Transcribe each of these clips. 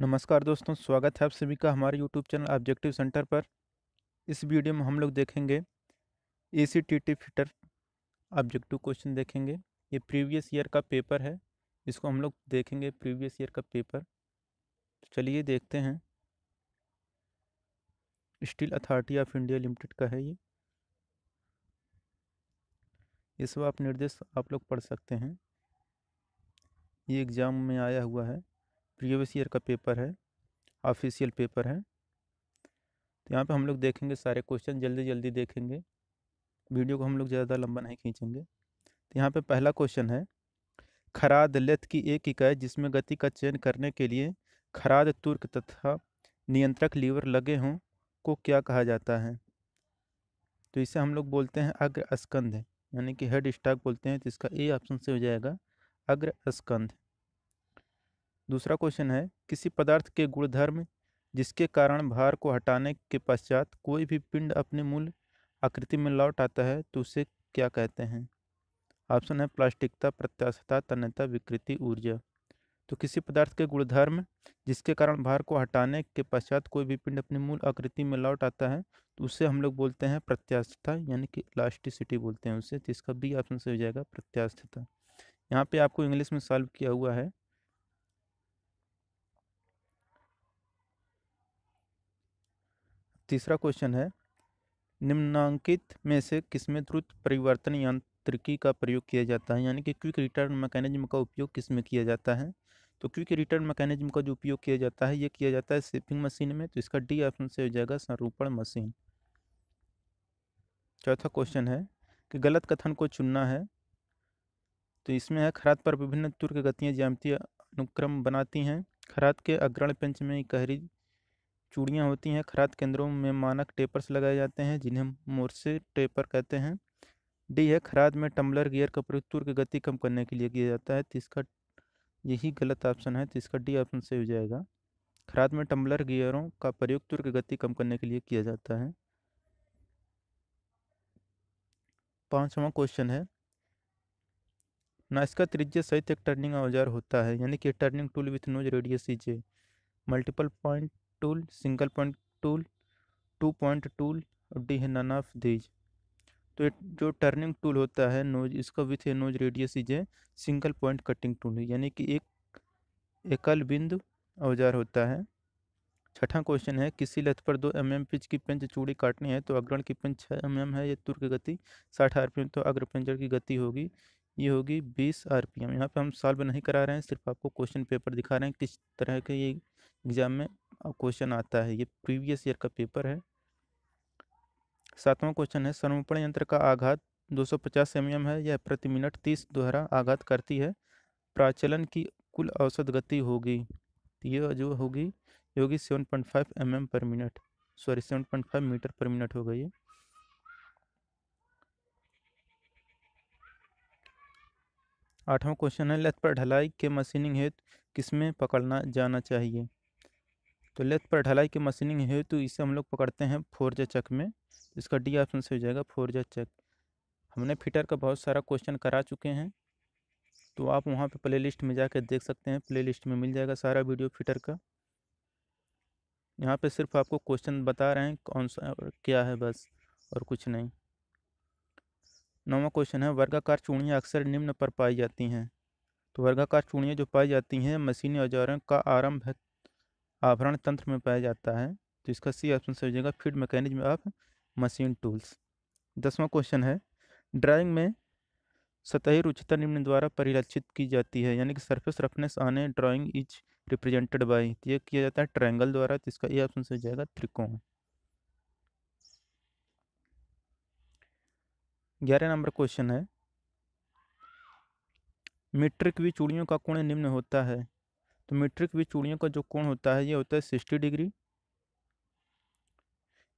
नमस्कार दोस्तों स्वागत है आप सभी का हमारे यूट्यूब चैनल ऑब्जेक्टिव सेंटर पर इस वीडियो में हम लोग देखेंगे A C T T fitter objective question देखेंगे ये प्रीवियस ईयर का पेपर है इसको हम लोग देखेंगे प्रीवियस ईयर का पेपर तो चलिए देखते हैं steel authority of India limited का है ये ये सब आप निर्देश आप लोग पढ़ सकते हैं ये एग्ज़ाम में आया हुआ है प्रीवियस ईयर का पेपर है ऑफिशियल पेपर है तो यहाँ पे हम लोग देखेंगे सारे क्वेश्चन जल्दी जल्दी देखेंगे वीडियो को हम लोग ज़्यादा लंबा नहीं खींचेंगे तो यहाँ पे पहला क्वेश्चन है खराद लेथ की एक इकाई जिसमें गति का चयन करने के लिए खराद तुर्क तथा नियंत्रक लीवर लगे हों को क्या कहा जाता है तो इसे हम लोग बोलते हैं अग्र स्कंध यानी कि हेड स्टाक बोलते हैं तो इसका ए ऑप्शन से हो जाएगा अग्र स्कंध दूसरा क्वेश्चन है किसी पदार्थ के गुणधर्म जिसके कारण भार को हटाने के पश्चात कोई भी पिंड अपने मूल आकृति में लौट आता है तो उसे क्या कहते हैं ऑप्शन है प्लास्टिकता प्रत्याशता तन्यता विकृति ऊर्जा तो किसी पदार्थ के गुणधर्म जिसके कारण भार को हटाने के पश्चात कोई भी पिंड अपनी मूल आकृति में लौट आता है तो उसे हम लोग बोलते हैं प्रत्याशता यानी कि इलास्टिसिटी बोलते हैं उसे तो इसका बी ऑप्शन से हो जाएगा प्रत्याशता यहाँ पे आपको इंग्लिश में सॉल्व किया हुआ है तीसरा क्वेश्चन है निम्नांकित में से किसमें द्रुत परिवर्तन यांत्रिकी का प्रयोग किया जाता है यानी कि क्विक रिटर्न मैकेनिज्म का उपयोग किस में किया जाता है तो क्विक रिटर्न मैकेनिज्म का जो उपयोग किया जाता है ये किया जाता है सिपिंग मशीन में तो इसका डी ऑप्शन से हो जाएगा संरूपण मशीन चौथा क्वेश्चन है कि गलत कथन को चुनना है तो इसमें है खराद पर विभिन्न तुर्क गतियाँ ज्यामती अनुक्रम बनाती हैं खराद के अग्रण पंच में कहरी चूड़ियाँ होती हैं खराद केंद्रों में मानक टेपर्स लगाए जाते हैं जिन्हें मोर्से टेपर कहते हैं डी है खराद में टम्बलर गियर का प्रयोग तुर्क गति कम करने के लिए किया जाता है तिसका तो यही गलत ऑप्शन है तिसका तो डी ऑप्शन से हो जाएगा खराद में टम्बलर गियरों का प्रयोग तुर्क गति कम करने के लिए किया जाता है पाँचवा क्वेश्चन है नाइस्का त्रिज्य सहित एक टर्निंग औजार होता है यानी कि turning tool with nose radius is multiple point tool single point tool two point tool और डी है नन ऑफ दीज तो जो टर्निंग टूल होता है नोज इसका विथ है नोज रेडियस इज है सिंगल पॉइंट कटिंग टूल यानी कि एक एकल बिंदु औजार होता है छठा क्वेश्चन है किसी लथ पर दो एम एम पिच की पंच चूड़ी काटनी है तो अग्रण की पंच छः एम एम है या तुर की गति साठ आर पी एम तो अग्रपंजर की गति होगी ये होगी बीस आर पी एम यहाँ पर हम सॉल्व नहीं करा रहे हैं सिर्फ आपको क्वेश्चन पेपर दिखा रहे हैं किस तरह के ये एग्ज़ाम में क्वेश्चन आता है ये प्रीवियस ईयर का पेपर है सातवां क्वेश्चन है सर्वपण यंत्र का आघात 250 सौ एम है यह प्रति मिनट 30 दोहरा आघात करती है प्राचलन की कुल औसत गति होगी यह जो होगी ये होगी seven point five M M पर minute sorry seven point five metre पर मिनट हो गई आठवां क्वेश्चन है लत पर ढलाई के मशीनिंग हेतु किसमें पकड़ना जाना चाहिए तो लेथ पर ढलाई की मशीनिंग है तो इसे हम लोग पकड़ते हैं फोर जे चक में इसका डी ऑप्शन से हो जाएगा फोर जे चक हमने फिटर का बहुत सारा क्वेश्चन करा चुके हैं तो आप वहाँ पर प्ले में जा देख सकते हैं प्ले में मिल जाएगा सारा वीडियो फिटर का यहाँ पे सिर्फ आपको क्वेश्चन बता रहे हैं कौन सा और क्या है बस और कुछ नहीं नौवा क्वेश्चन है वर्गाकार चूड़ियाँ अक्सर निम्न पर पाई जाती हैं तो वर्गाकार चूड़ियाँ जो पाई जाती हैं मशीनी औजारों का आरंभ आभरण तंत्र में पाया जाता है तो इसका सी ऑप्शन सही हो जाएगा feed mechanism of machine tools दसवां क्वेश्चन है ड्राइंग में सतही रुचिता निम्न द्वारा परिलक्षित की जाती है यानी कि सरफेस रफनेस आने ड्राइंग इज रिप्रेजेंटेड बाई तो यह किया जाता है ट्रायंगल द्वारा तो इसका ए ऑप्शन सही हो जाएगा त्रिकोण ग्यारह नंबर क्वेश्चन है मीट्रिक भी चूड़ियों का कोण निम्न होता है तो मीट्रिक भी चूड़ियों का जो कोण होता है ये होता है सिक्सटी डिग्री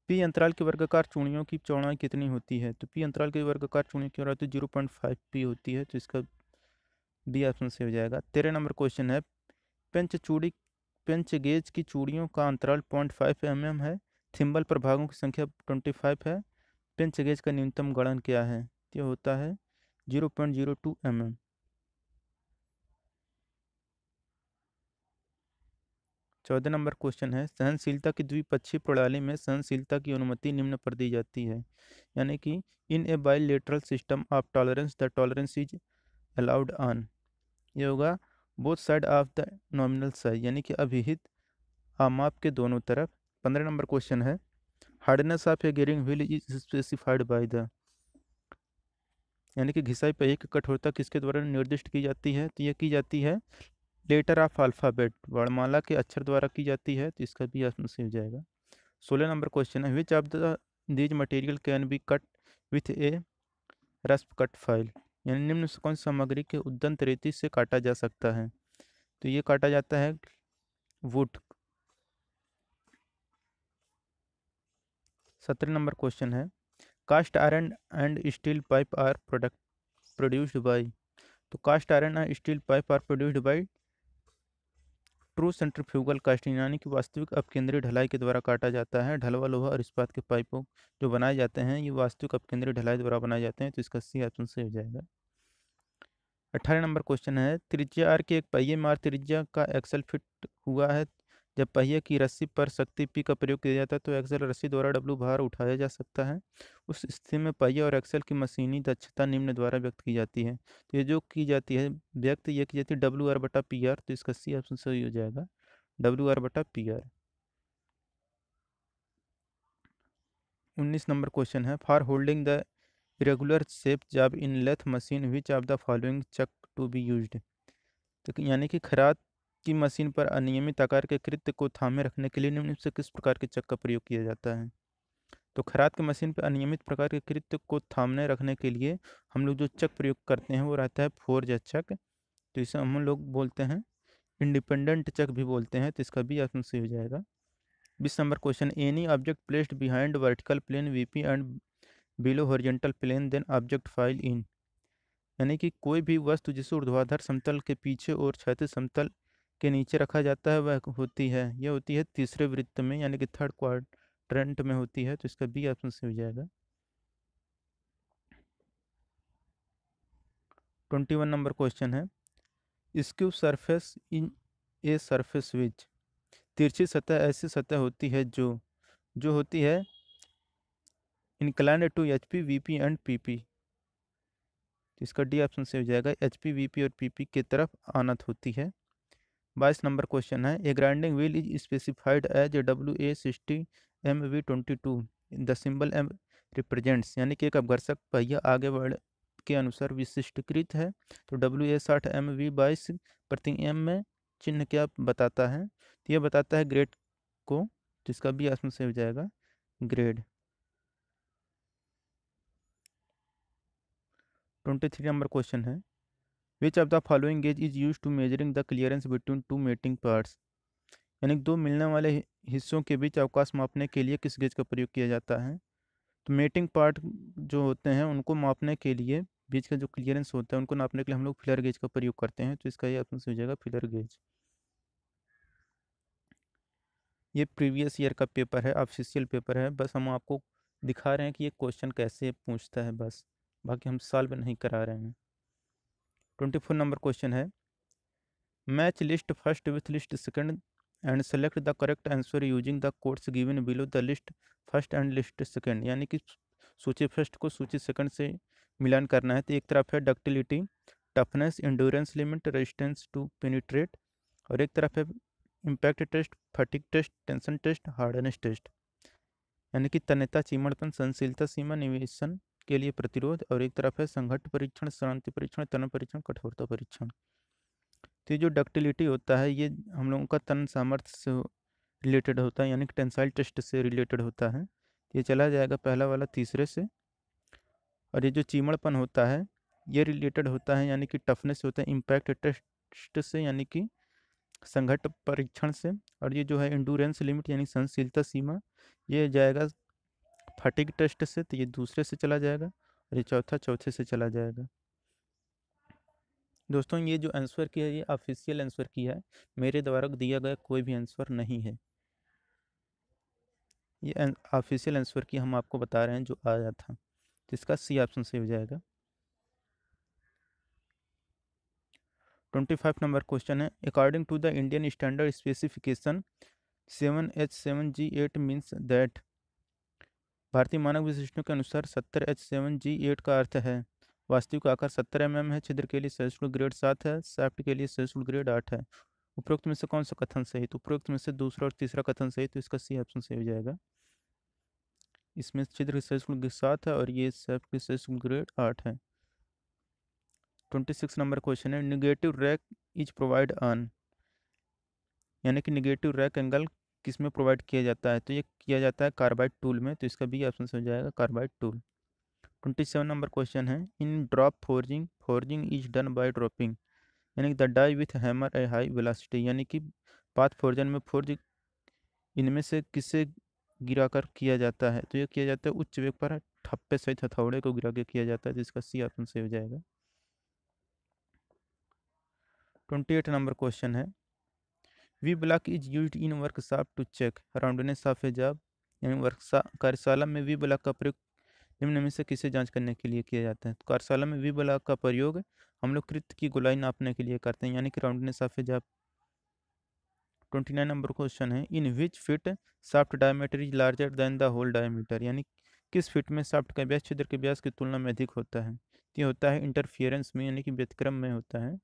पी अंतराल की वर्गकार चूड़ियों की चौड़ाई कितनी होती है तो पी अंतराल की वर्गकार चूड़ियों की चौड़ाई तो जीरो पॉइंट फाइव पी होती है तो इसका बी ऑप्शन से हो जाएगा तेरह नंबर क्वेश्चन है पेंच चूड़ी पेंच गेज की चूड़ियों का अंतराल पॉइंट फाइव एम एम है थिम्बल पर भागों की संख्या ट्वेंटी फाइव है पेंच गेज का न्यूनतम गणन क्या है तो ये होता है zero point zero two M M चौदह नंबर क्वेश्चन है सहनशीलता की द्विपक्षीय प्रणाली में सहनशीलता की अनुमति निम्न पर दी जाती है यानी कि in a bilateral system of tolerance the tolerance is allowed on ये होगा both side of the nominal size यानी कि अभिहित आमाप के दोनों तरफ पंद्रह नंबर क्वेश्चन है hardness of a grinding wheel is specified by the यानी कि घिसाई पर एक कठोरता किसके द्वारा निर्दिष्ट की जाती है तो यह की जाती है लेटर ऑफ अल्फ़ाबेट वर्णमाला के अक्षर द्वारा की जाती है तो इसका भी आंसर सही हो जाएगा सोलह नंबर क्वेश्चन है which of the these material can be cut with a rasp cut file यानी निम्न से कौन सामग्री के उद्दंत रेती से काटा जा सकता है तो ये काटा जाता है वुड सत्रह नंबर क्वेश्चन है cast iron and steel pipe are product produced by तो cast iron and steel pipe are produced by true centrifugal casting यानी कि वास्तविक अपकेंद्रीय ढलाई के द्वारा काटा जाता है ढलवा लोहा और इस्पात के पाइपों जो बनाए जाते हैं ये वास्तविक अपकेंद्रीय ढलाई द्वारा बनाए जाते हैं तो इसका सी ऑप्शन सही हो जाएगा अट्ठारह नंबर क्वेश्चन है त्रिज्या आर के एक पहिए मार त्रिज्या का एक्सल फिट हुआ है जब पहिए की रस्सी पर शक्ति पी का प्रयोग किया जाता है तो एक्सेल रस्सी द्वारा डब्लू भार उठाया जा सकता है उस स्थिति में पहिए और एक्सेल की मशीनी दक्षता निम्न द्वारा व्यक्त की जाती है तो ये जो की जाती है व्यक्त ये की जाती है डब्लू आर बटा पी आर तो इसका सी ऑप्शन सही हो जाएगा डब्लू आर बटा पी आर उन्नीस नंबर क्वेश्चन है for holding the regular shape job in lathe machine which of the following chuck to be use तो यानी कि खराद की मशीन पर अनियमित आकार के कृत्य को थामे रखने के लिए निम्न से किस प्रकार के चक का प्रयोग किया जाता है तो खराद के मशीन पर अनियमित प्रकार के कृत्य को थामने रखने के लिए हम लोग जो चक प्रयोग करते हैं वो रहता है फोर फोर्ज चक तो इसे हम लोग बोलते हैं इंडिपेंडेंट चक भी बोलते हैं तो इसका भी आसन सही हो जाएगा बीस number question any object placed behind vertical plane VP and below horizontal plane then object falls in यानी कि कोई भी वस्तु जिसे ऊर्ध्वाधर समतल के पीछे और क्षैतिज समतल के नीचे रखा जाता है वह होती है यह होती है तीसरे वृत्त में यानी कि थर्ड क्वाड्रेंट में होती है तो इसका बी ऑप्शन से हो जाएगा ट्वेंटी वन नंबर क्वेश्चन है skew surface in a surface which तिरछी सतह ऐसी सतह होती है जो जो होती है inclined to H P V P and P P तो इसका डी ऑप्शन से हो जाएगा एच पी वी पी और पी पी की तरफ आनत होती है बाईस नंबर क्वेश्चन है a grinding wheel is specified as W A sixty M V twenty two the symbol M represents यानी कि एक अपघर्षक पहिया आगे बढ़ के अनुसार विशिष्टकृत है तो डब्ल्यू ए साठ एम वी बाईस प्रति एम में चिन्ह क्या बताता है तो यह बताता है ग्रेड को जिसका भी आसम से हो जाएगा grade twenty three number question है which of the following gauge is use to measuring the clearance between two mating parts यानी दो मिलने वाले हिस्सों के बीच अवकाश मापने के लिए किस गेज का प्रयोग किया जाता है तो मेटिंग पार्ट जो होते हैं उनको मापने के लिए बीच का जो क्लियरेंस होता है उनको नापने के लिए हम लोग फिलर गेज का प्रयोग करते हैं तो इसका ये ऑप्शन हो जाएगा फिलर गेज ये प्रीवियस ईयर का पेपर है ऑफिशियल पेपर है बस हम आपको दिखा रहे हैं कि ये क्वेश्चन कैसे पूछता है बस बाकी हम सॉल्व नहीं करा रहे हैं ट्वेंटी फोर नंबर क्वेश्चन है match list first with list second and select the correct answer using the codes given below the list first and list second यानी कि सूची फर्स्ट को सूची सेकंड से मिलान करना है तो एक तरफ है ductility toughness endurance limit resistance to penetrate और एक तरफ है impact test fatigue test tension test hardness test यानी कि तन्यता चीमड़पन सहनशीलता सीमा निवेशन के लिए प्रतिरोध और एक तरफ है संघट परीक्षण शांति परीक्षण तन परीक्षण कठोरता परीक्षण तो ये जो डक्टिलिटी होता है ये हम लोगों का तन सामर्थ्य से रिलेटेड होता है यानी कि टेंसाइल टेस्ट से रिलेटेड होता है ये चला जाएगा पहला वाला तीसरे से और ये जो चीमड़पन होता है ये रिलेटेड होता है यानी कि टफनेस होता है इम्पैक्ट टेस्ट से यानी कि संघट परीक्षण से और ये जो है इंडोरेंस लिमिट यानी सहनशीलता सीमा ये जाएगा फटिक टेस्ट से तो ये दूसरे से चला जाएगा और ये चौथा चौथे से चला जाएगा दोस्तों ये जो आंसर किया है ये ऑफिशियल आंसर किया है मेरे द्वारा दिया गया कोई भी आंसर नहीं है ये ऑफिशियल आंसर की हम आपको बता रहे हैं जो आया था जिसका सी ऑप्शन से हो जाएगा ट्वेंटी फाइव नंबर क्वेश्चन है according to the Indian standard specification seven H seven G eight means that भारतीय मानक विशिष्टों के अनुसार सत्तर एच सेवन जी एट का अर्थ है वास्तविक आकार सत्तर एम एम है छिद्र के लिए सहिष्णु ग्रेड सात है सैफ्ट के लिए सहिष्णु ग्रेड आठ है उपरोक्त में से कौन सा कथन सही तो उपरोक्त में से दूसरा और तीसरा कथन सही तो इसका सी ऑप्शन सही हो जाएगा इसमें छिद्र सहिष्णु के सात है और ये सैफ्ट की सहिष्णु ग्रेड आठ है ट्वेंटी सिक्स नंबर क्वेश्चन है negative rake is provide on यानी कि निगेटिव रैक एंगल किस में प्रोवाइड किया जाता है तो ये किया जाता है कार्बाइड टूल में तो इसका भी ऑप्शन हो जाएगा carbide tool twenty seven number question है in drop forging forging is done by dropping यानी the die with hammer a high velocity यानी कि पाथ फोर्जन में फोर्ज इनमें से किसे गिराकर किया जाता है तो ये किया जाता है उच्च वेग पर ठप्पे सहित हथौड़े को गिरा के किया जाता है जिसका सी ऑप्शन सही हो जाएगा ट्वेंटी एट नंबर क्वेश्चन है V block is use in workshop to check roundness of a job यानी वर्कशॉप कार्यशाला में वी ब्लॉक का प्रयोग निम्न में से किसे जांच करने के लिए किया जाता है तो कार्यशाला में वी ब्लॉक का प्रयोग हम लोग कृत की गुलाई नापने के लिए करते हैं यानी कि roundness of a job twenty nine number question है in which fit shaft diameter is larger than the hole diameter यानी किस फिट में सॉफ्ट का व्यास छिद्र के व्यास की तुलना में अधिक होता है तो ये होता है इंटरफियरेंस में यानी कि व्यतिक्रम में होता है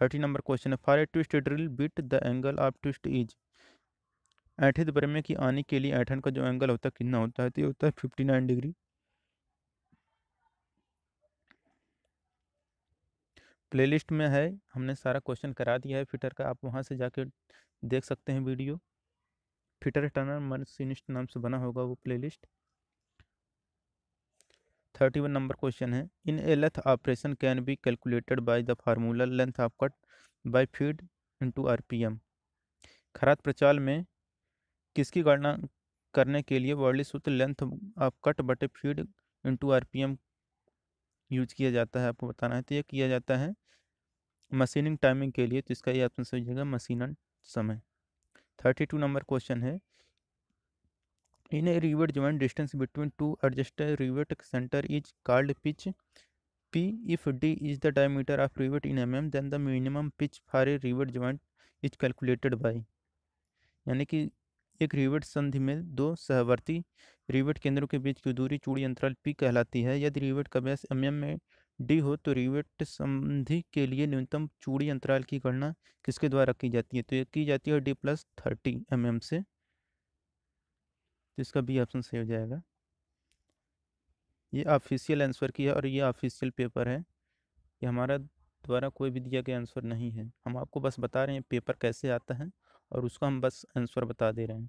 थर्टी नंबर क्वेश्चन है for a twist drill bit the angle of twist is ऐठे बरमे की आने के लिए ऐठन का जो एंगल होता है कितना होता है तो ये होता है फिफ्टी नाइन डिग्री प्लेलिस्ट में है हमने सारा क्वेश्चन करा दिया है फिटर का आप वहाँ से जाके देख सकते हैं वीडियो फिटर टनर मर्सिनिस्ट नाम से बना होगा वो playlist thirty one number question है in a lathe operation can be calculated by the formula length of cut by feed into RPM खरात प्रचाल में किसकी गणना करने के लिए वर्ली सूत्र लेंथ ऑफ कट बटे फीड इंटू आरपीएम यूज किया जाता है आपको बताना है तो ये किया जाता है मशीनिंग टाइमिंग के लिए तो इसका ये आपसे समझिएगा समय थर्टी टू नंबर क्वेश्चन है in a rivet joint distance between two adjacent rivet centre is called pitch P if D is the diameter of rivet in M M then the minimum pitch for a rivet joint is calculated by यानी कि एक rivet संधि में दो सहवर्ती rivet केंद्रों के बीच की दूरी चूड़ी अंतराल पी कहलाती है यदि रिवेट का व्यास एम mm एम में डी हो तो रिवेट संधि के लिए न्यूनतम चूड़ी अंतराल की गणना किसके द्वारा की जाती है तो ये की जाती है D plus thirty M M से तो इसका बी ऑप्शन सही हो जाएगा ये ऑफिशियल आंसर की है और ये ऑफिशियल पेपर है ये हमारा द्वारा कोई भी दिया गया आंसर नहीं है हम आपको बस बता रहे हैं पेपर कैसे आता है और उसका हम बस आंसर बता दे रहे हैं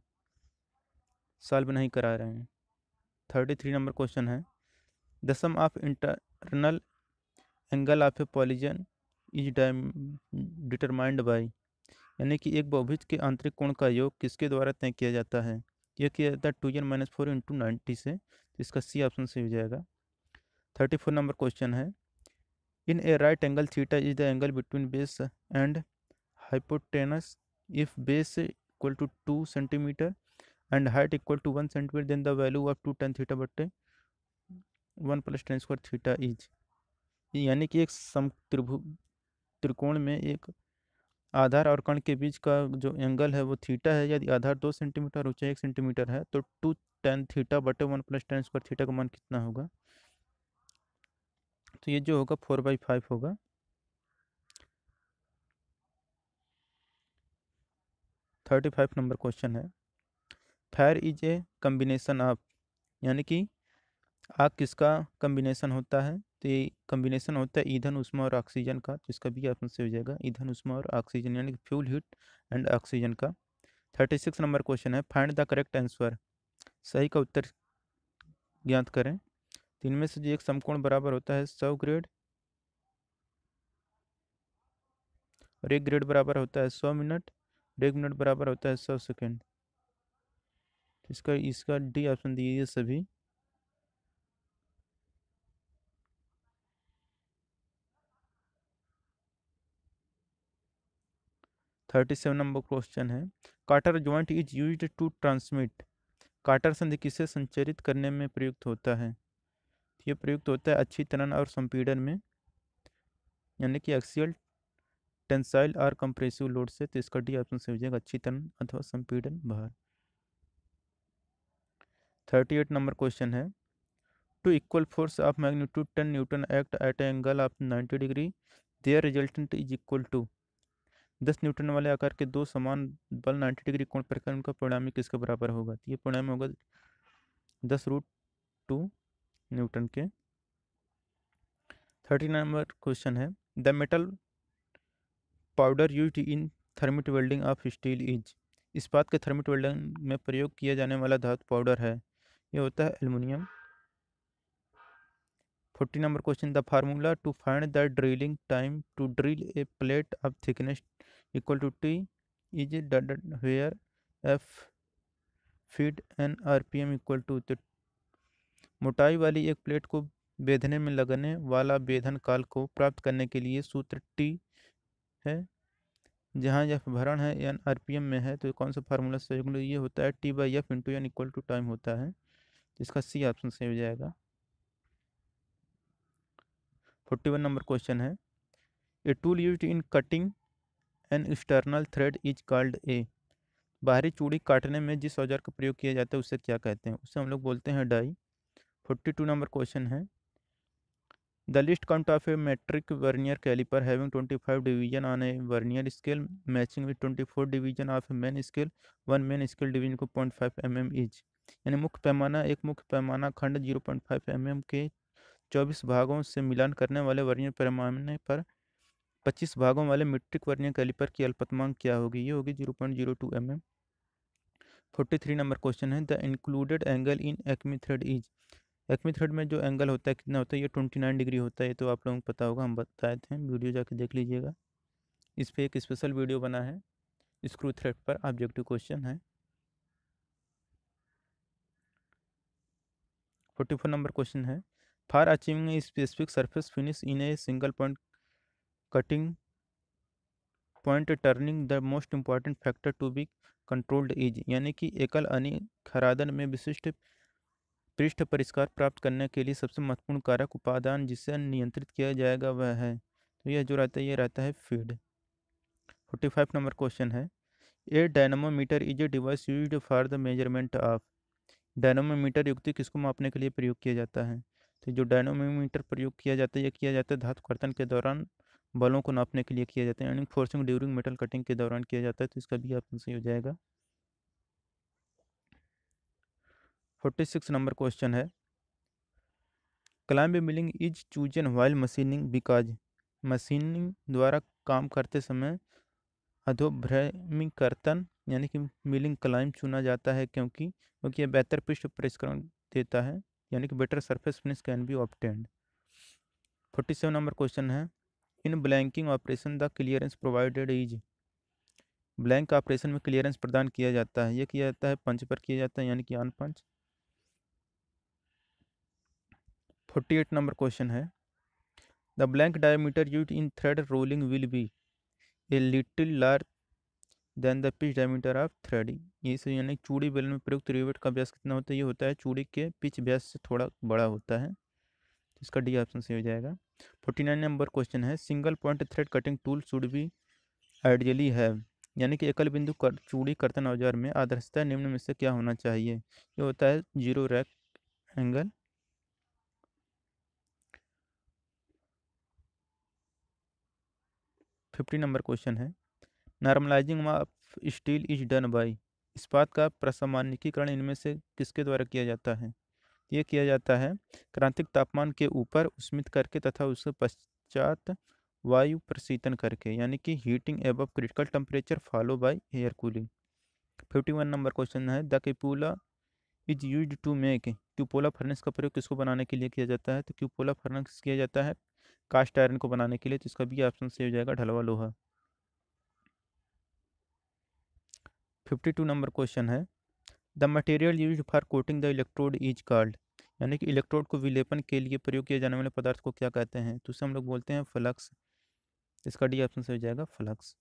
सॉल्व नहीं करा रहे हैं थर्टी थ्री नंबर क्वेश्चन है the sum of internal angle of a polygon is determined by यानी कि एक बहुभुज के आंतरिक कोण का योग किसके द्वारा तय किया जाता है ये किया जाता है टू जन माइनस फोर इंटू नाइन्टी से तो इसका सी ऑप्शन सही हो जाएगा थर्टी फोर नंबर क्वेश्चन है in a right angle theta is the angle between base and hypotenuse if base equal to two centimetre and height equal to one centimetre then the value of two tan theta बटे one plus tan square theta is यानी कि एक सम त्रिभु त्रिकोण में एक आधार और कण के बीच का जो एंगल है वो थीटा है यदि आधार दो सेंटीमीटर और ऊंचाई एक सेंटीमीटर है तो टू टेन थीटा बटे one plus tan square theta का मान कितना होगा तो ये जो होगा फोर बाई फाइव होगा थर्टी फाइव नंबर क्वेश्चन है fire is a combination of यानी कि आग किसका कम्बिनेशन होता है तो ये कम्बिनेशन होता है ईंधन उष्मा और ऑक्सीजन का तो इसका भी ऑप्शन से हो जाएगा ईंधन उष्मा और ऑक्सीजन यानी फ्यूल हीट एंड ऑक्सीजन का थर्टी सिक्स नंबर क्वेश्चन है फाइंड द करेक्ट आंसर सही का उत्तर ज्ञात करें तो इनमें से जो एक समकोण बराबर होता है सौ ग्रेड और एक ग्रेड बराबर होता है सौ मिनट डेढ़ एक मिनट बराबर होता है सौ सेकेंड इसका इसका डी ऑप्शन दिए सभी थर्टी सेवन नंबर क्वेश्चन है cotter joint is use to transmit cotter संधि किसे संचरित करने में प्रयुक्त होता है तो ये प्रयुक्त होता है अच्छी तरह और संपीड़न में यानी कि एक्सियल टेंसाइल और कंप्रेसिव लोड से तो इसका डी ऑप्शन से हो जाएगा अच्छी तरह अथवा संपीड़न भार थर्टी एट नंबर क्वेश्चन है two equal force of magnitude ten newton act at angle of ninety degree their resultant is equal to दस न्यूटन वाले आकार के दो समान बल नाइन्टी डिग्री कोण पर उनका परिणामी किसके बराबर होगा तो ये परिणाम होगा दस रूट टू न्यूटन के थर्टी नंबर क्वेश्चन है the metal powder use in thermit welding of steel is इस्पात के थर्मिट वेल्डिंग में प्रयोग किया जाने वाला धातु पाउडर है ये होता है aluminium forty number question the formula to find the drilling time to drill a plate of thickness equal to T is there F feed N R P M equal to मोटाई वाली एक plate को बेधने में लगने वाला बेधन काल को प्राप्त करने के लिए सूत्र टी है जहाँ यह भरण है एन आर पी एम में है तो कौन सा फार्मूला सही ये होता है T by F into N equal to time होता है इसका सी ऑप्शन सही हो जाएगा फोर्टी वन नंबर क्वेश्चन है a tool use in cutting an external thread is called a बाहरी चूड़ी काटने में जिस औजार का प्रयोग किया जाता है उसे क्या कहते हैं उसे हम लोग बोलते हैं die forty two number question है the least count of a metric vernier caliper having twenty five division on a vernier scale matching with twenty four division of a main scale one main scale division को point five M M is यानी मुख्य पैमाना एक मुख्य पैमाना खंड zero point five M M के चौबीस भागों से मिलान करने वाले वर्नियर पैमाने पर पच्चीस भागों वाले मीट्रिक वर्नियर कैलिपर की अल्पतमांक क्या होगी ये होगी zero point zero two M M forty three number question है the included angle in acme thread is acme thread में जो एंगल होता है कितना होता है ये ट्वेंटी नाइन डिग्री होता है ये तो आप लोगों को पता होगा हम बताए थे वीडियो जाके देख लीजिएगा इस पर एक स्पेशल वीडियो बना है स्क्रू थ्रेड पर ऑब्जेक्टिव क्वेश्चन है फोर्टी फोर नंबर क्वेश्चन है for achieving specific surface finish in a single point cutting point turning the most important factor to be controlled is यानी कि एकल खरादन में विशिष्ट पृष्ठ परिष्कार प्राप्त करने के लिए सबसे महत्वपूर्ण कारक उपादान जिसे नियंत्रित किया जाएगा वह है तो यह जो रहता है ये रहता है feed forty five number question है a dynamometer is a device use for the measurement of dynamometer युक्ति किसको मापने के लिए प्रयोग किया जाता है तो जो डायनोमीटर प्रयोग किया जाता है या किया जाता है धातु कर्तन के दौरान बलों को नापने के लिए किया जाता है यानी फोर्सिंग ड्यूरिंग मेटल कटिंग के दौरान किया जाता है तो इसका भी ऑप्शन सही हो जाएगा फोर्टी सिक्स नंबर क्वेश्चन है climb milling is chosen while machining because machining द्वारा काम करते समय अधोभ्रमिकर्तन कर्तन यानी कि मिलिंग क्लाइम चुना जाता है क्योंकि क्योंकि यह बेहतर पृष्ठ परिष्करण देता है यानी कि better surface finish can be obtained forty seven number question है in blanking operation the clearance provided is blank operation में क्लियरेंस प्रदान किया जाता है यह किया जाता है पंच पर किया जाता है यानी कि on punch forty eight number question है the blank diameter use in thread rolling will be a little large than the pitch diameter of threading is यानी चूड़ी बेलन में प्रयुक्त रिवेट का व्यास कितना होता है ये होता है चूड़ी के पिच व्यास से थोड़ा बड़ा होता है तो इसका डी ऑप्शन सही हो जाएगा फोर्टी नाइन नंबर क्वेश्चन है single point thread cutting tool should be ideally है यानी कि एकल बिंदु कर चूड़ी कर्तन औजार में आदर्शता निम्न में से क्या होना चाहिए ये होता है zero rake angle fifty number question है normalising of steel is done by इस्पात का प्रसामान्यकीकरण इनमें से किसके द्वारा किया जाता है ये किया जाता है क्रांतिक तापमान के ऊपर उस्मित करके तथा उसके पश्चात वायु प्रशीतन करके यानी कि heating above critical temperature follow by air cooling fifty one number question है the cupola is use to make cupola furnace का प्रयोग किसको बनाने के लिए किया जाता है तो क्यूपोला फर्नेस किया जाता है कास्ट आयरन को बनाने के लिए तो इसका भी ऑप्शन सही हो जाएगा ढलवा लोहा फिफ्टी टू नंबर क्वेश्चन है the material use for coating the electrode is called यानी कि इलेक्ट्रोड को विलेपन के लिए प्रयोग किया जाने वाले पदार्थ को क्या कहते हैं तो उसे हम लोग बोलते हैं फ्लक्स इसका डी ऑप्शन से हो जाएगा flux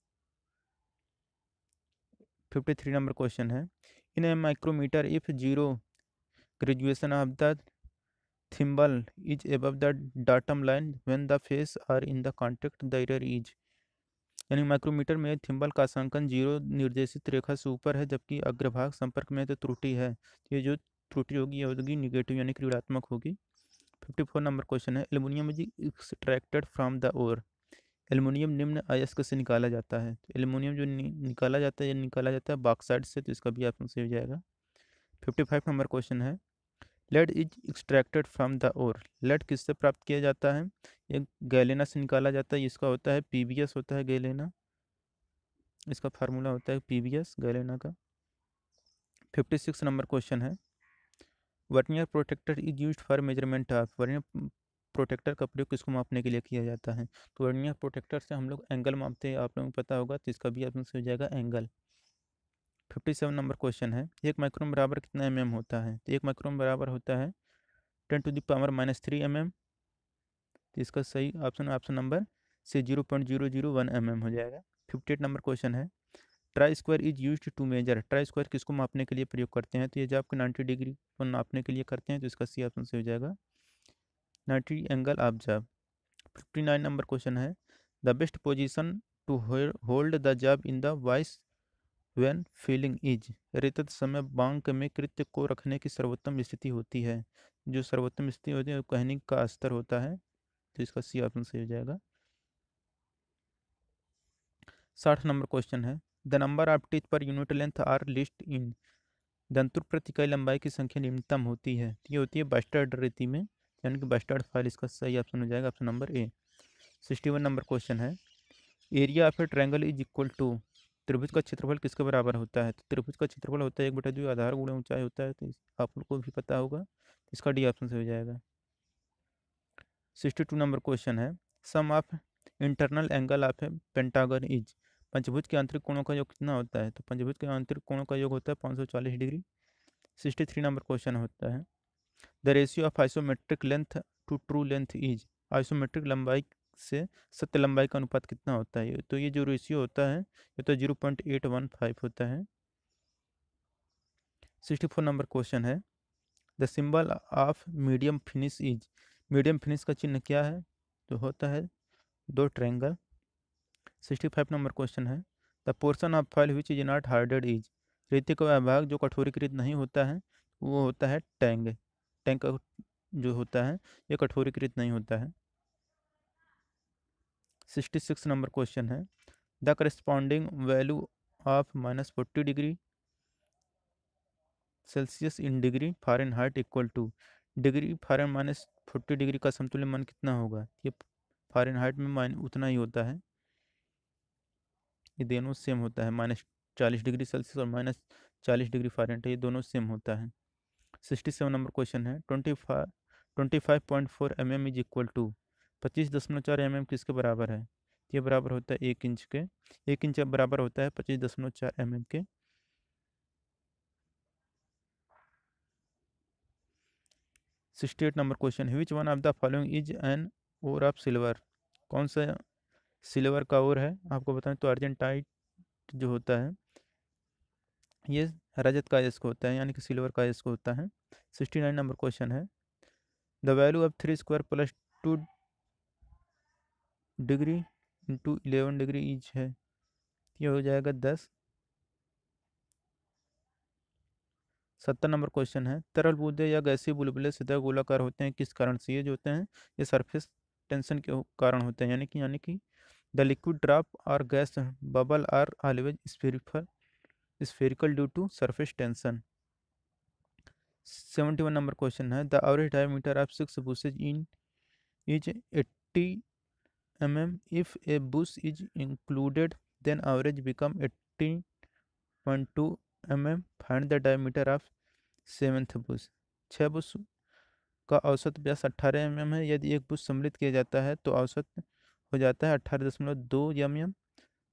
fifty three number question है in a micrometer if zero graduation of the thimble is above the datum line when the face are in the contact the is यानी micrometer में thimble का संकन zero निर्देशित रेखा से ऊपर है जबकि अग्रभाग संपर्क में तो त्रुटि है ये जो त्रुटि होगी ये होगी निगेटिव यानी क्रीड़ात्मक होगी फिफ्टी फोर नंबर क्वेश्चन है aluminium is extracted from the ore aluminium निम्न अयस्क से निकाला जाता है तो एलुमिनियम जो नि, निकाला जाता है या निकाला जाता है बाक्साइड से तो इसका भी आप सही हो जाएगा फिफ्टी फाइव नंबर क्वेश्चन है lead is extracted from the ore lead किससे प्राप्त किया जाता है एक गैलेना से निकाला जाता है इसका होता है पीबीएस होता है गैलेना इसका फार्मूला होता है पीबीएस गैलेना का फिफ्टी सिक्स नंबर क्वेश्चन है vernier protractor is use for measurement of vernier protractor का प्रयोग किसको मापने के लिए किया जाता है तो वर्नियर प्रोटेक्टर से हम लोग एंगल मापते हैं आप लोगों को पता होगा तो इसका भी से हो जाएगा angle fifty seven number question है एक माइक्रोन बराबर कितना एम mm होता है तो एक माइक्रोन बराबर होता है ten to the power minus three M M तो इसका सही ऑप्शन ऑप्शन नंबर से zero point zero zero one M M हो जाएगा फिफ्टी एट नंबर क्वेश्चन है try square is use to measure try square किसको मापने के लिए प्रयोग करते हैं तो ये जो आपके नाइन्टी डिग्री को नापने के लिए करते हैं तो इसका सी ऑप्शन से हो जाएगा नाइन्टी एंगल आप जाब फिफ्टी नाइन नंबर क्वेश्चन है the best position to hold the job in the vice when filing is रेतत समय बांक में कृत्य को रखने की सर्वोत्तम स्थिति होती है जो सर्वोत्तम स्थिति होती है कहने का स्तर होता है तो इसका सी ऑप्शन सही हो जाएगा साठ नंबर क्वेश्चन है the number of teeth per unit length are list in दंतुर प्रति कई लंबाई की संख्या न्यूनतम होती है तो ये होती है बस्टर्ड रीति में यानी कि बस्टर्ड फाइल इसका सही ऑप्शन हो जाएगा option number A sixty one number question है area of a triangle is equal to त्रिभुज का क्षेत्रफल किसके बराबर होता है तो त्रिभुज का क्षेत्रफल होता है एक बटा जो आधार गुण ऊंचाई होता है तो आप लोग को भी पता होगा तो इसका डी ऑप्शन से हो जाएगा सिक्सटी टू नंबर क्वेश्चन है sum of internal angle of a pentagon is पंचभुज के आंतरिक कोणों का योग कितना होता है तो पंचभुज के आंतरिक कोणों का योग होता है पाँच सौ चालीस degree sixty three number question होता है the ratio of isometric length to true length is isometric लंबाई से सत्य लंबाई का अनुपात कितना होता है तो ये जो रेशियो होता है ये तो zero point eight one five होता है सिक्सटी फोर नंबर क्वेश्चन है the symbol of medium finish is medium finish का चिन्ह क्या है तो होता है दो triangle sixty five number question है the portion of file which is not hardened is रेते का वह भाग जो कठोरीकृत नहीं होता है वो होता है टैंग टैंक जो होता है ये कठोरीकृत नहीं होता है सिक्सटी सिक्स नंबर क्वेश्चन है the corresponding value of minus forty degree Celsius in degree Fahrenheit equal to degree Fahrenheit minus forty degree का समतुल्य मान कितना होगा ये फॉरन हाइट में माइन उतना ही होता है ये दोनों सेम होता है माइनस चालीस डिग्री सेल्सियस और माइनस चालीस डिग्री फॉरन ये दोनों सेम होता है सिक्सटी सेवन नंबर क्वेश्चन है twenty five twenty five point four M M is equal to पच्चीस दशमलव चार एम एम किसके बराबर है ये बराबर होता है एक इंच के एक इंच बराबर होता है पच्चीस दशमलव चार एम एम के सिक्सटी एट नंबर क्वेश्चन है which one of the following is an ore of silver कौन सा सिल्वर का ओर है आपको बताएं तो अर्जेंटाइट जो होता है ये रजत का इसको होता है यानी कि सिल्वर का यस्क होता है सिक्सटी नाइन नंबर क्वेश्चन है the value of three square plus two degree into eleven degree inch है ये हो जाएगा दस सत्तर नंबर क्वेश्चन है तरल बूंदे या गैसी बुलबुले सीधा गोलाकार होते हैं किस कारण से ये जो होते हैं ये सरफेस टेंशन के कारण होते हैं यानी कि यानी कि the liquid drop or gas bubble are always spherical spherical due to surface tension seventy one number question है the average diameter of six buses in is eighty mm if a bush is included then average become 18.2 mm find the diameter of seventh bush छः bush का औसत व्यास अट्ठारह M mm है यदि एक Bush सम्मिलित किया जाता है तो औसत हो जाता है अट्ठारह दशमलव दो एम mm, एम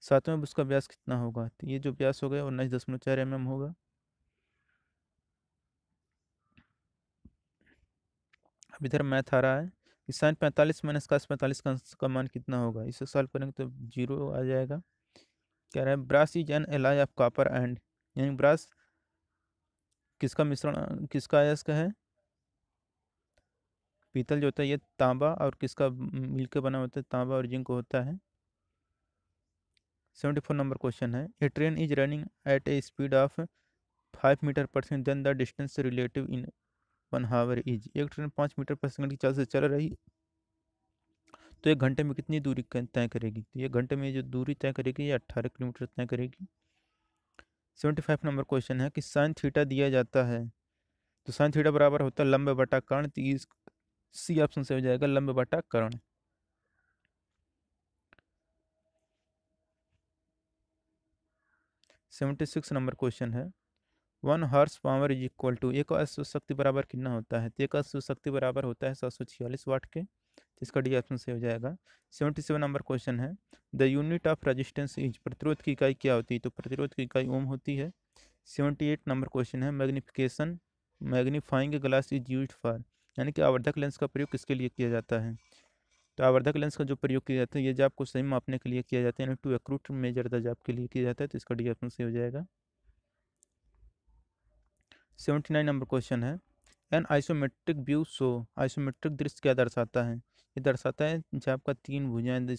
सातवें बुस का व्यास कितना होगा तो ये जो व्यास हो गया उन्नीस दशमलव चार एम mm एम होगा अब इधर मैथ आ रहा है कि साइन पैंतालीस माइनस कास पैंतालीस का, का मान कितना होगा इसे सॉल्व करेंगे तो जीरो आ जाएगा कह रहा है brass is an alloy of copper and यानी ब्रास किसका मिश्रण किसका आयस का है पीतल जो होता है ये तांबा और किसका मिलकर बना होता है तांबा और जिंक होता है सेवेंटी फोर नंबर क्वेश्चन है a train is running at a speed of five metre per second then the distance relative in one hour is एक ट्रेन पाँच मीटर पर सेकंड की चाल से चल रही तो एक घंटे में कितनी दूरी तय करेगी तो एक घंटे में जो दूरी तय करेगी ये अट्ठारह किलोमीटर तय करेगी सेवेंटी फाइव नंबर क्वेश्चन है कि साइन थीटा दिया जाता है तो साइन थीटा बराबर होता है लंबे बटा कर्ण तीस तो सी ऑप्शन से हो जाएगा लंबे बटा कर्ण सेवेंटी सिक्स नंबर क्वेश्चन है one horsepower is equal to एक अश्व शक्ति बराबर कितना होता है तो एक अश्व शक्ति बराबर होता है सात सौ छियालीस वाट के इसका डी ऑप्शन सही हो जाएगा सेवेंटी सेवन नंबर क्वेश्चन है the unit of resistance is प्रतिरोध की इकाई क्या होती है तो प्रतिरोध की इकाई ओम होती है सेवेंटी एट नंबर क्वेश्चन है magnification magnifying glass is use for यानी कि आवर्धक लेंस का प्रयोग किसके लिए किया जाता है तो आवर्धक लेंस का जो प्रयोग किया जाता है ये जाप को सही मापने के लिए किया जाता है यानी टू एक्रूट मेजर द जाप के लिए किया जाता है तो इसका डी ऑप्शन सही हो जाएगा सेवेंटी नाइन नंबर क्वेश्चन है an isometric view so isometric दृश्य क्या दर्शाता है ये दर्शाता है जब आपका तीन भुजाएं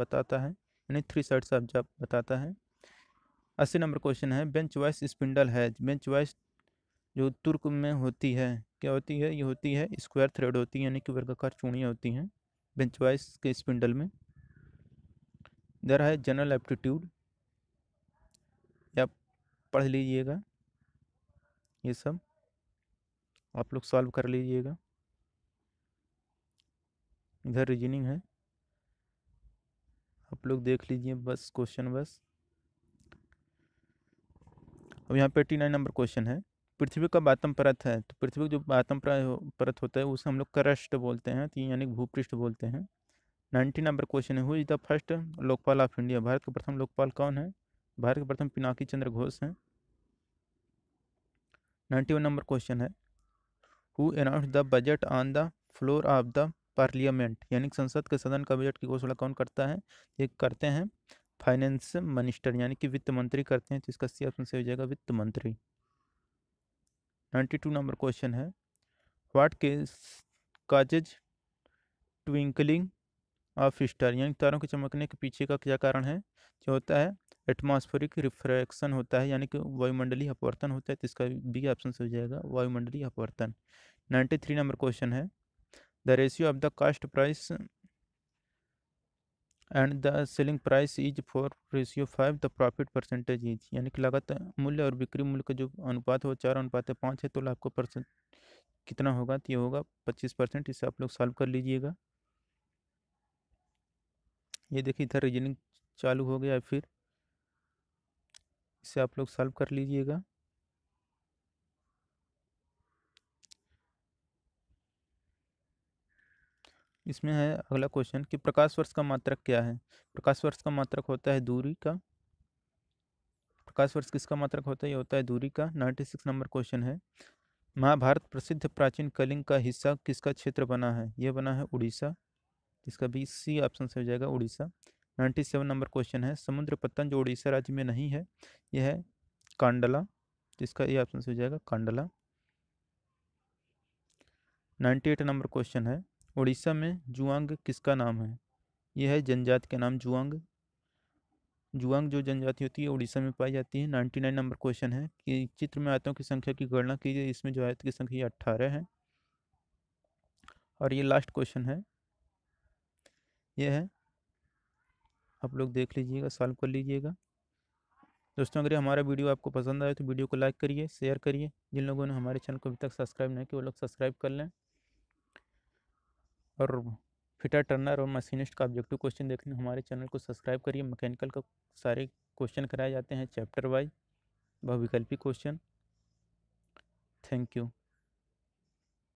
बताता है यानी थ्री साइड्स आप जब बताता है अस्सी नंबर क्वेश्चन है बेंच वाइस स्पिंडल है बेंच वाइस जो तुर्क में होती है क्या होती है ये होती है स्क्वायर थ्रेड होती है यानी कि वर्गाकार चूड़ियाँ होती हैं बेंच वाइस के स्पिंडल में दर है जनरल एप्टीट्यूड आप पढ़ लीजिएगा ये सब आप लोग सॉल्व कर लीजिएगा इधर रीजनिंग है आप लोग देख लीजिए बस क्वेश्चन बस अब यहाँ पे एट्टी नाइन नंबर क्वेश्चन है पृथ्वी का बातम परत है तो पृथ्वी का जो बातम परत होता है उसे हम लोग क्रस्ट बोलते हैं तो यानी भूपृष्ठ बोलते हैं नाइन्टी नंबर क्वेश्चन है who is the first Lokpal of India भारत का प्रथम लोकपाल कौन है भारत के प्रथम पिनाकी चंद्र घोष हैं नाइन्टी वन नंबर क्वेश्चन है who announce the budget on the floor of the parliament यानी संसद के सदन का बजट की घोषणा कौन करता है ये करते हैं फाइनेंस मिनिस्टर यानी कि वित्त मंत्री करते हैं तो इसका सी ऑप्शन से हो जाएगा वित्त मंत्री नाइन्टी टू नंबर क्वेश्चन है वाट के काजेज ट्विंकलिंग ऑफ स्टार यानी तारों के चमकने के पीछे का क्या कारण है जो होता है एटमॉस्फेरिक रिफ्रैक्शन होता है यानी कि वायुमंडलीय अपवर्तन होता है तो इसका बी ऑप्शन से हो जाएगा वायुमंडलीय अपवर्तन नाइन्टी थ्री नंबर क्वेश्चन है the ratio of the cost price and the selling price is four ratio five the profit percentage is यानी कि लागत मूल्य और बिक्री मूल्य का जो अनुपात हो चार अनुपात है पाँच है तो को परसेंट कितना होगा तो ये होगा पच्चीस परसेंट इसे आप लोग सॉल्व कर लीजिएगा ये देखिए इधर रीजनिंग चालू हो गया फिर इसे आप लोग सॉल्व कर लीजिएगा इसमें है अगला क्वेश्चन कि प्रकाश वर्ष का मात्रक क्या है प्रकाश वर्ष का मात्रक होता है दूरी का प्रकाश वर्ष किसका मात्रक होता है ये होता है दूरी का नाइन्टी सिक्स नंबर क्वेश्चन है महाभारत प्रसिद्ध प्राचीन कलिंग का हिस्सा किसका क्षेत्र बना है यह बना है उड़ीसा इसका बी सी ऑप्शन से हो जाएगा Orissa ninety seven number question है समुद्र पत्तन जो उड़ीसा राज्य में नहीं है यह है कांडला जिसका ये ऑप्शन हो जाएगा Kandla ninety eight number question है उड़ीसा में जुआंग किसका नाम है यह है जनजाति का नाम जुआंग जुआंग जो जनजाति होती है उड़ीसा में पाई जाती है नाइन्टी नाइन नंबर क्वेश्चन है कि चित्र में आयतों की संख्या की गणना की गई इसमें जो आयत की संख्या अट्ठारह है और ये लास्ट क्वेश्चन है यह है आप लोग देख लीजिएगा सॉल्व कर लीजिएगा दोस्तों अगर हमारा वीडियो आपको पसंद आए तो वीडियो को लाइक करिए शेयर करिए जिन लोगों ने हमारे चैनल को अभी तक सब्सक्राइब नहीं किया वो लोग सब्सक्राइब कर लें और फिटर टर्नर और मशीनिस्ट का ऑब्जेक्टिव क्वेश्चन देखने हमारे चैनल को सब्सक्राइब करिए मैकेनिकल का सारे क्वेश्चन कराए जाते हैं चैप्टर वाइज बहुविकल्पी क्वेश्चन थैंक यू